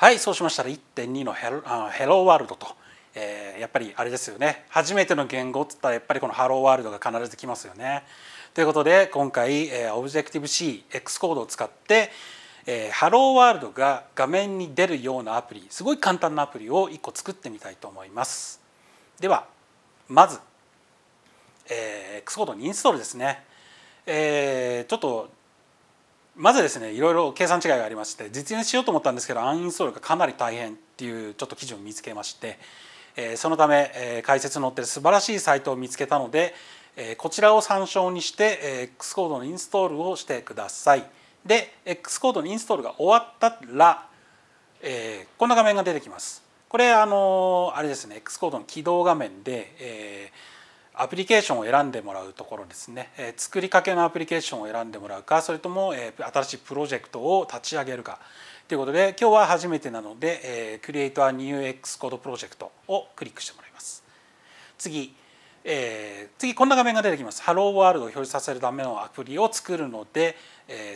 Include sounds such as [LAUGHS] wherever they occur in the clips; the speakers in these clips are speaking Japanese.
はいそうしましたら1.2のヘロ「ヘローワールドと」えー、やっぱりあれですよね初めての言語っつったらやっぱりこの「ハローワールド」が必ずきますよね。ということで今回、えー、Objective-C X コードを使って、えー、ハローワールドが画面に出るようなアプリすごい簡単なアプリを1個作ってみたいと思います。ではまず、えー、X コードにインストールですね。えー、ちょっとまずですねいろいろ計算違いがありまして実現しようと思ったんですけどアンインストールがかなり大変っていうちょっと記事を見つけまして、えそのため、え解説載ってる素晴らしいサイトを見つけたので、えこちらを参照にして、え Xcode のインストールをしてください。で Xcode のインストールが終わったら、えこんな画面が出てきます。これあのあれですね Xcode の起動画面で、えーアプリケーションを選んでもらうところですね、作りかけのアプリケーションを選んでもらうかそれとも、新しいプロジェクトを立ち上げるかということで今日は初めてなので、Create a New X Code Project をクリックしてもらいます。次次こんな画面が出てきます。ハローワールドを表示させるためのアプリを作るので、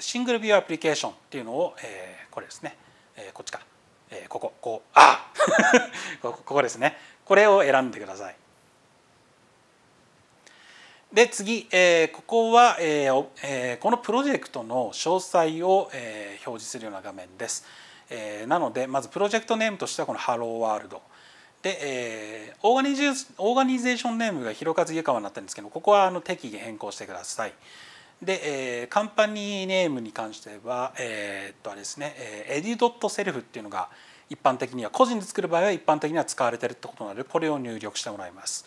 シングルビューアプリケーションっていうのを、これですね、こっちか、こここあ [LAUGHS] ここですねこれを選んでください。で次、えー、ここは、えーえー、このプロジェクトの詳細を、えー、表示するような画面です。えー、なのでまずプロジェクトネームとしてはこの「ハローワールド」で、えー、オーガニゼオーガニゼーションネームが「広ろかずゆかわ」になってるんですけどここはあの適宜変更してください。で、えー、カンパニーネームに関しては、えー、っとあれですね、えー、エディドットセルフっていうのが一般的には個人で作る場合は一般的には使われてるってことなのでこれを入力してもらいます。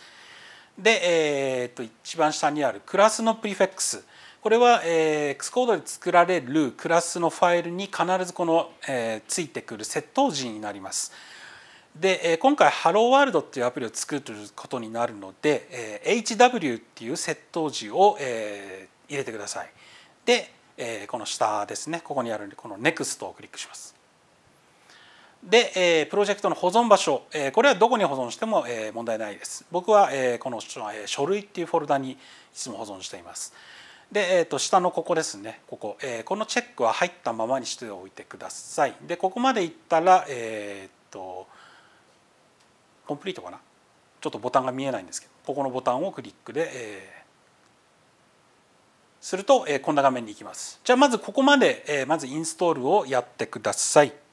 で、えー、と一番下にあるクラスのプリフェックスこれは、えー、X コードで作られるクラスのファイルに必ずこの、えー、ついてくる窃盗時になります。で、えー、今回 HelloWorld っていうアプリを作ることになるので、えー、HW っていう窃盗時を、えー、入れてください。で、えー、この下ですねここにあるこの NEXT をクリックします。で、えー、プロジェクトの保存場所、えー、これはどこに保存しても、えー、問題ないです。僕は、えー、この書類っていうフォルダにいつも保存しています。で、えー、と下のここですねここ、えー、このチェックは入ったままにしておいてください。でここまでいったら、えーと、とコンプリートかなちょっとボタンが見えないんですけどここのボタンをクリックで、えー、すると、えー、こんな画面に行きます。じゃあまずここまで、えー、まずインストールをやってください。